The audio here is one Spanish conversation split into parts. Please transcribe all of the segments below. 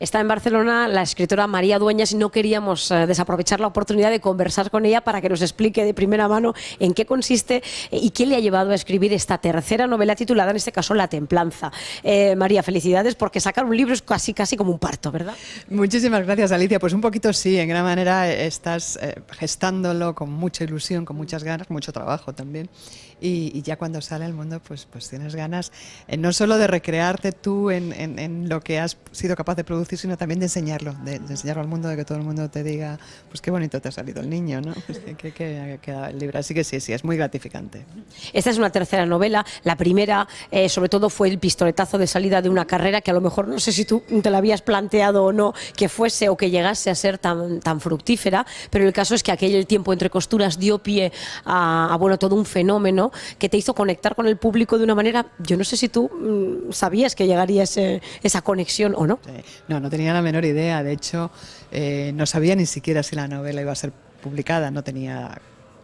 Está en Barcelona la escritora María Dueñas y no queríamos eh, desaprovechar la oportunidad de conversar con ella para que nos explique de primera mano en qué consiste eh, y qué le ha llevado a escribir esta tercera novela titulada, en este caso, La Templanza. Eh, María, felicidades porque sacar un libro es casi, casi como un parto, ¿verdad? Muchísimas gracias, Alicia. Pues un poquito sí, en gran manera estás gestándolo con mucha ilusión, con muchas ganas, mucho trabajo también. Y, ya cuando sale al mundo, pues, pues tienes ganas no solo de recrearte tú en lo que has sido capaz de producir, sino también de enseñarlo, de, enseñarlo al mundo, de que todo el mundo te diga, pues qué bonito te ha salido el niño, ¿no? Pues que, queda Así que sí, sí, es muy gratificante. Esta es una tercera novela. La primera, eh, sobre todo, fue el pistoletazo de salida de una carrera que a lo mejor no sé si tú te la habías planteado o no que fuese o que llegase a ser tan, tan fructífera, pero el caso es que aquel tiempo entre costuras dio pie a, bueno, todo un fenómeno que te hizo conectar con el público de una manera, yo no sé si tú mm, sabías que llegaría esa conexión o no. no no tenía la menor idea. De hecho, eh, no sabía ni siquiera si la novela iba a ser publicada, no tenía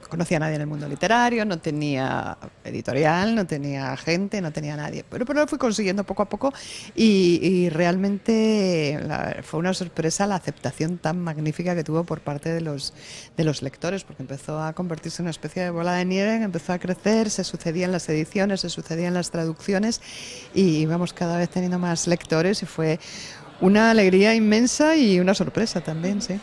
conocía a nadie en el mundo literario, no tenía editorial, no tenía gente, no tenía nadie. Pero, lo fui consiguiendo poco a poco y, realmente fue una sorpresa la aceptación tan magnífica que tuvo por parte de los, de los lectores, porque empezó a convertirse en una especie de bola de nieve, empezó a crecer, se sucedían las ediciones, se sucedían las traducciones y íbamos cada vez teniendo más lectores y fue una alegría inmensa y una sorpresa también, sí.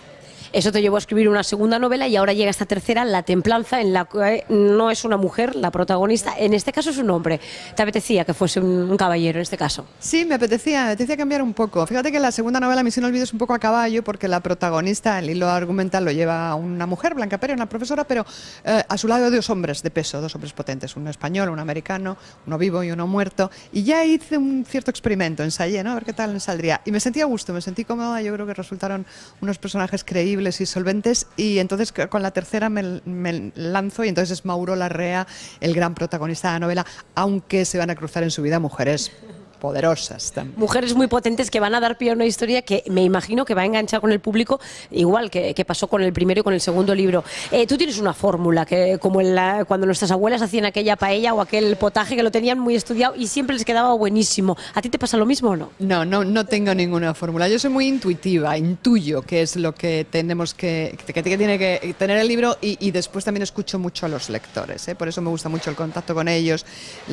Eso te llevó a escribir una segunda novela y ahora llega esta tercera, La Templanza, en la que no es una mujer la protagonista, en este caso es un hombre. ¿Te apetecía que fuese un, caballero en este caso? Sí, me apetecía, me apetecía cambiar un poco. Fíjate que la segunda novela, Misión Olvido, es un poco a caballo porque la protagonista, el hilo argumental, lo lleva una mujer, Blanca Pérez, una profesora, pero eh, a su lado dos hombres de peso, dos hombres potentes, un español, un americano, uno vivo y uno muerto. Y ya hice un cierto experimento, ensayé, ¿no? A ver qué tal saldría. Y me sentí a gusto, me sentí cómoda, yo creo que resultaron unos personajes creíbles y solventes. Y entonces con la tercera me, me lanzo y entonces es Mauro Larrea el gran protagonista de la novela, aunque se van a cruzar en su vida mujeres poderosas Mujeres muy potentes que van a dar pie a una historia que me imagino que va a enganchar con el público, igual que, pasó con el primero y con el segundo libro. Eh, tú tienes una fórmula, que como cuando nuestras abuelas hacían aquella paella o aquel potaje que lo tenían muy estudiado y siempre les quedaba buenísimo. ¿A ti te pasa lo mismo o no? No, no, no tengo ninguna fórmula. Yo soy muy intuitiva, intuyo qué es lo que tenemos que, tiene que tener el libro y, después también escucho mucho a los lectores. ¿eh? Por eso me gusta mucho el contacto con ellos,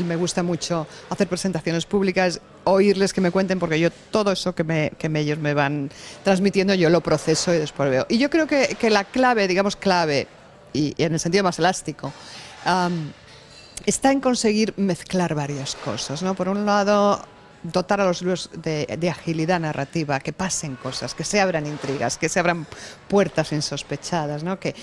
me gusta mucho hacer presentaciones públicas oírles que me cuenten, porque yo todo eso que, me, que ellos me van transmitiendo, yo lo proceso y después veo. Y yo creo que, la clave, digamos clave, y, en el sentido más elástico, está en conseguir mezclar varias cosas, ¿no? Por un lado, dotar a los libros de, agilidad narrativa, que pasen cosas, que se abran intrigas, que se abran puertas insospechadas, ¿no? que,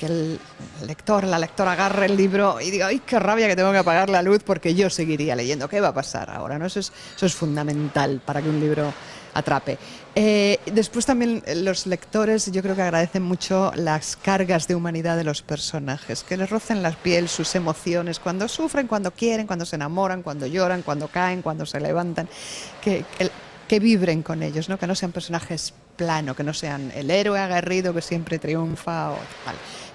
el lector, la lectora agarre el libro y diga, ¡ay, qué rabia que tengo que apagar la luz porque yo seguiría leyendo! ¿Qué va a pasar ahora? ¿no? Eso, es, eso es fundamental para que un libro atrape. Eh, después también eh, los lectores yo creo que agradecen mucho las cargas de humanidad de los personajes, que les rocen la piel sus emociones cuando sufren, cuando quieren, cuando se enamoran, cuando lloran, cuando caen, cuando se levantan, que, que vibren con ellos, ¿no? que no sean personajes plano, que no sean el héroe aguerrido que siempre triunfa, o,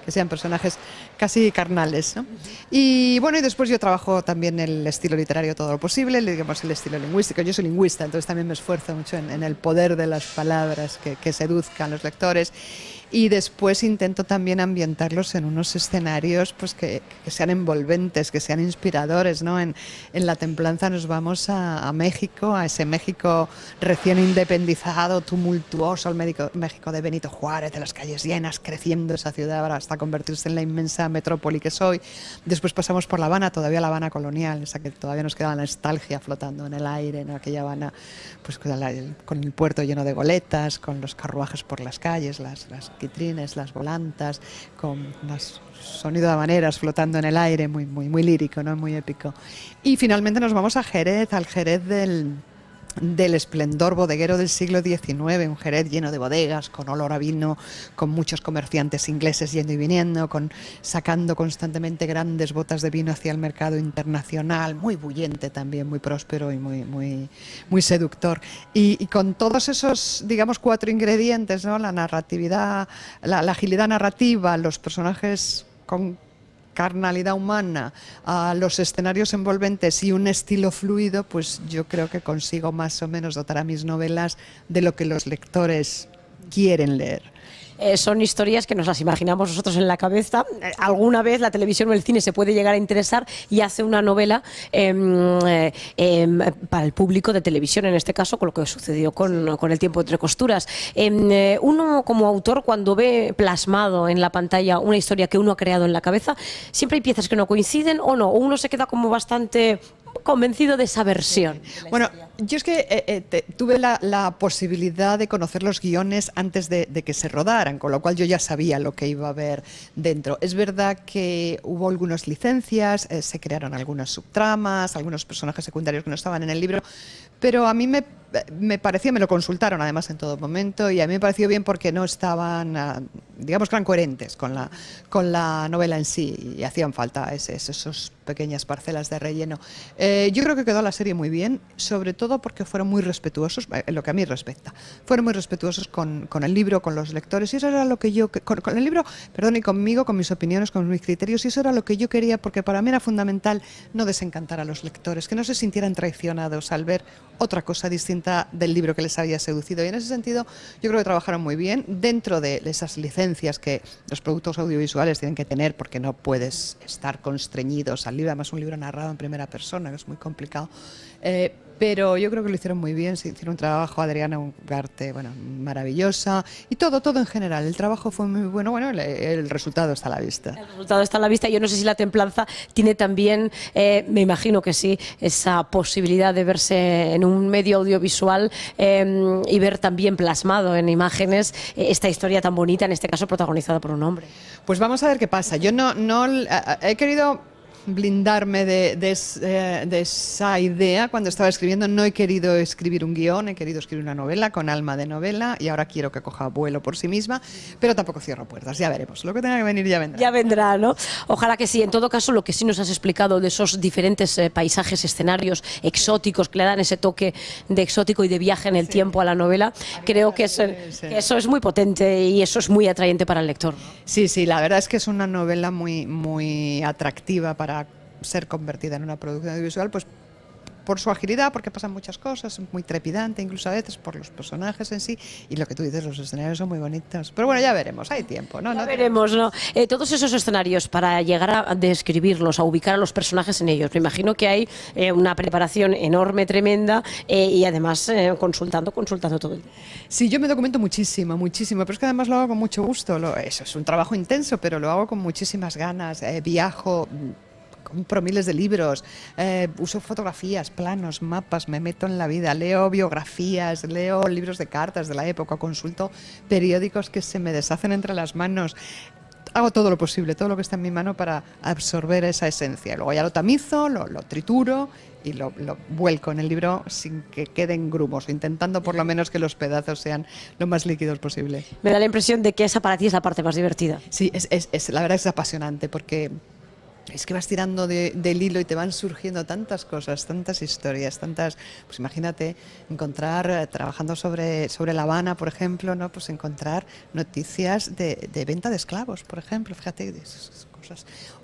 que sean personajes casi carnales. ¿no? Y bueno, y después yo trabajo también el estilo literario todo lo posible, digamos el estilo lingüístico. Yo soy lingüista, entonces también me esfuerzo mucho en, el poder de las palabras que, seduzcan los lectores y después intento también ambientarlos en unos escenarios pues que, sean envolventes, que sean inspiradores. ¿no? En, La Templanza nos vamos a, a, México, a ese México recién independizado, tumultuoso, al médico, México de Benito Juárez, de las calles llenas, creciendo esa ciudad hasta convertirse en la inmensa metrópoli que soy. Después pasamos por La Habana, todavía La Habana colonial, esa que todavía nos queda la nostalgia flotando en el aire, en aquella Habana, pues con, el, puerto lleno de goletas, con los carruajes por las calles, las, las quitrines, las volantas, con los sonido de habaneras flotando en el aire, muy, muy, muy lírico, ¿no? muy épico. Y finalmente nos vamos a Jerez, al Jerez del del esplendor bodeguero del siglo XIX, un Jerez lleno de bodegas, con olor a vino, con muchos comerciantes ingleses yendo y viniendo, con, sacando constantemente grandes botas de vino hacia el mercado internacional, muy bullente también, muy próspero y muy, muy, muy seductor. Y, con todos esos, digamos, cuatro ingredientes, ¿no? la narratividad, la agilidad narrativa, los personajes con carnalidad humana, a los escenarios envolventes y un estilo fluido, pues yo creo que consigo más o menos dotar a mis novelas de lo que los lectores quieren leer. Eh, son historias que nos las imaginamos nosotros en la cabeza. Eh, alguna vez la televisión o el cine se puede llegar a interesar y hace una novela em, eh, em, para el público de televisión, en este caso, con lo que sucedió con, con el tiempo entre costuras. Em, uno como autor, cuando ve plasmado en la pantalla una historia que uno ha creado en la cabeza, siempre hay piezas que no coinciden o no, o uno se queda como bastante convencido de esa versión. Bueno, yo es que eh, eh, tuve la, posibilidad de conocer los guiones antes de, que se rodaran, con lo cual yo ya sabía lo que iba a haber dentro. Es verdad que hubo algunas licencias, eh, se crearon algunas subtramas, algunos personajes secundarios que no estaban en el libro, pero a mí me, me parecía, me lo consultaron además en todo momento, y a mí me pareció bien porque no estaban, ah, digamos que coherentes con la, con la novela en sí y hacían falta esas esos pequeñas parcelas de relleno. yo creo que quedó la serie muy bien, sobre todo porque fueron muy respetuosos, eh, en lo que a mí respecta, fueron muy respetuosos con, con el libro, con los lectores, y eso era lo que yo, con, con, el libro, perdón, y conmigo, con mis opiniones, con mis criterios, y eso era lo que yo quería, porque para mí era fundamental no desencantar a los lectores, que no se sintieran traicionados al ver otra cosa distinta del libro que les había seducido. Y en ese sentido, yo creo que trabajaron muy bien dentro de esas licencias que los productos audiovisuales tienen que tener, porque no puedes estar constreñidos al libro, además un libro narrado en primera persona, que es muy complicado. Eh, pero yo creo que lo hicieron muy bien, se hicieron un trabajo, Adriana Ugarte, bueno, maravillosa, y todo, todo en general. El trabajo fue muy bueno, bueno, el, resultado está a la vista. El resultado está a la vista, yo no sé si la templanza tiene también, eh, me imagino que sí, esa posibilidad de verse en un medio audiovisual eh, y ver también plasmado en imágenes eh, esta historia tan bonita, en este caso protagonizada por un hombre. Pues vamos a ver qué pasa. Yo no, no he querido blindarme eh, de, esa idea cuando estaba escribiendo. No he querido escribir un guión, he querido escribir una novela con alma de novela y ahora quiero que coja vuelo por sí misma, pero tampoco cierro puertas, ya veremos. Lo que tenga que venir ya vendrá. Ya vendrá, ¿no? Ojalá que sí. En todo caso, lo que sí nos has explicado de esos diferentes eh, paisajes, escenarios exóticos que le dan ese toque de exótico y de viaje en el tiempo a la novela, creo que, es, eh, eso es muy potente y eso es muy atrayente para el lector. Sí, sí, la verdad es que es una novela muy, muy atractiva para ser convertida en una producción audiovisual, pues por su agilidad, porque pasan muchas cosas, ...es muy trepidante incluso a veces por los personajes en sí, y lo que tú dices, los escenarios son muy bonitos. Pero bueno, ya veremos, hay tiempo, ¿no? Ya veremos, ¿no? Eh, todos esos escenarios para llegar a describirlos, a ubicar a los personajes en ellos, me imagino que hay eh, una preparación enorme, tremenda, eh, y además consultando, consultando todo. El... Sí, yo me documento muchísimo, muchísimo, pero es que además lo hago con mucho gusto, eso es un trabajo intenso, pero lo hago con muchísimas ganas, viajo compro miles de libros, eh, uso fotografías, planos, mapas, me meto en la vida, leo biografías, leo libros de cartas de la época, consulto periódicos que se me deshacen entre las manos. Hago todo lo posible, todo lo que está en mi mano para absorber esa esencia. Luego ya lo tamizo, lo, lo trituro y lo, lo, vuelco en el libro sin que queden grumos, intentando por lo menos que los pedazos sean lo más líquidos posible. Me da la impresión de que esa para ti es la parte más divertida. Sí, es, es la verdad es apasionante porque es que vas tirando del hilo y te van surgiendo tantas cosas, tantas historias, tantas, pues imagínate encontrar, eh, trabajando sobre, sobre La Habana, por ejemplo, ¿no? pues encontrar noticias de, venta de esclavos, por ejemplo, fíjate,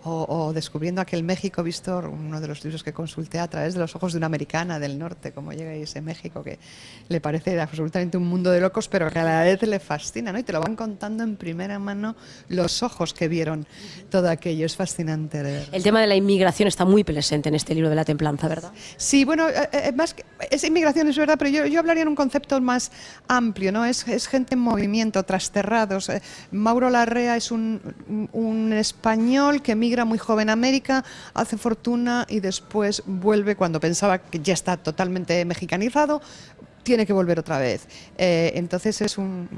o, Descubriendo aquel México, visto uno de los libros que consulté a través de los ojos de una americana del norte, como llega ese México que le parece absolutamente un mundo de locos, pero que a la vez le fascina, ¿no? Y te lo van contando en primera mano los ojos que vieron todo aquello. Es fascinante. El tema de la inmigración está muy presente en este libro de la templanza, ¿verdad? Sí, bueno, eh, eh, más es inmigración, es verdad, pero yo, yo, hablaría en un concepto más amplio, ¿no? Es, es gente en movimiento, trasterrados. Eh, Mauro Larrea es un, un español español que emigra muy joven a América, hace fortuna y después vuelve cuando pensaba que ya está totalmente mexicanizado, tiene que volver otra vez. Eh, entonces es un,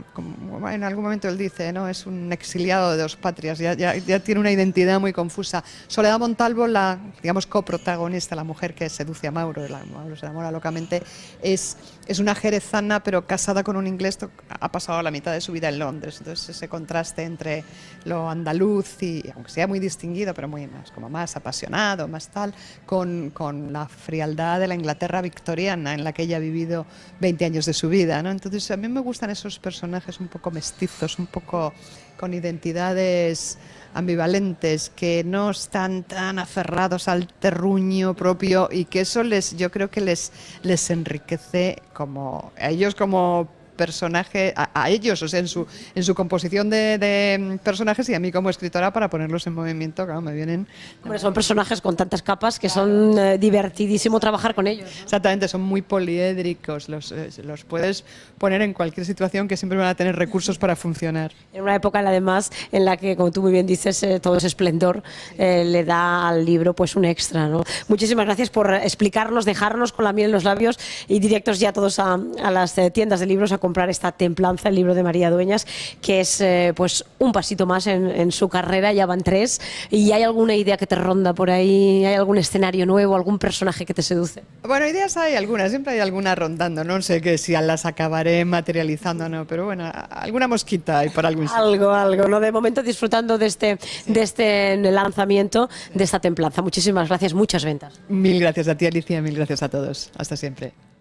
en algún momento él dice, ¿no? es un exiliado de dos patrias, ya, tiene una identidad muy confusa. Soledad Montalvo, la digamos coprotagonista, la mujer que seduce a Mauro, la, Mauro se enamora locamente, es es una jerezana, pero casada con un inglés, ha pasado la mitad de su vida en Londres. Entonces, ese contraste entre lo andaluz, y aunque sea muy distinguido, pero muy más, como más apasionado, más tal, con, la frialdad de la Inglaterra victoriana en la que ella ha vivido 20 años de su vida. ¿no? Entonces, a mí me gustan esos personajes un poco mestizos, un poco con identidades ambivalentes, que no están tan aferrados al terruño propio y que eso les, yo creo que les, les enriquece como a ellos como personaje, a, ellos, o sea, en su, en su composición de, personajes y a mí como escritora para ponerlos en movimiento, claro, me vienen... son personajes con tantas capas que son divertidísimos eh, divertidísimo trabajar con ellos. Exactamente, son muy poliédricos, los, eh, los puedes poner en cualquier situación que siempre van a tener recursos para funcionar. En una época, además, en la que, como tú muy bien dices, eh, todo ese esplendor le da al libro pues un extra. ¿no? Muchísimas gracias por explicarnos, dejarnos con la miel en los labios y directos ya todos a, a las tiendas de libros a comprar esta templanza, el libro de María Dueñas, que es eh, pues un pasito más en, su carrera, ya van tres. ¿Y hay alguna idea que te ronda por ahí? ¿Hay algún escenario nuevo, algún personaje que te seduce? Bueno, ideas hay algunas, siempre hay alguna rondando, no sé que si las acabaré materializando o no, pero bueno, alguna mosquita hay por algún Algo, algo, ¿no? De momento disfrutando de este, de este lanzamiento, de esta templanza. Muchísimas gracias, muchas ventas. Mil gracias a ti, Alicia, mil gracias a todos. Hasta siempre.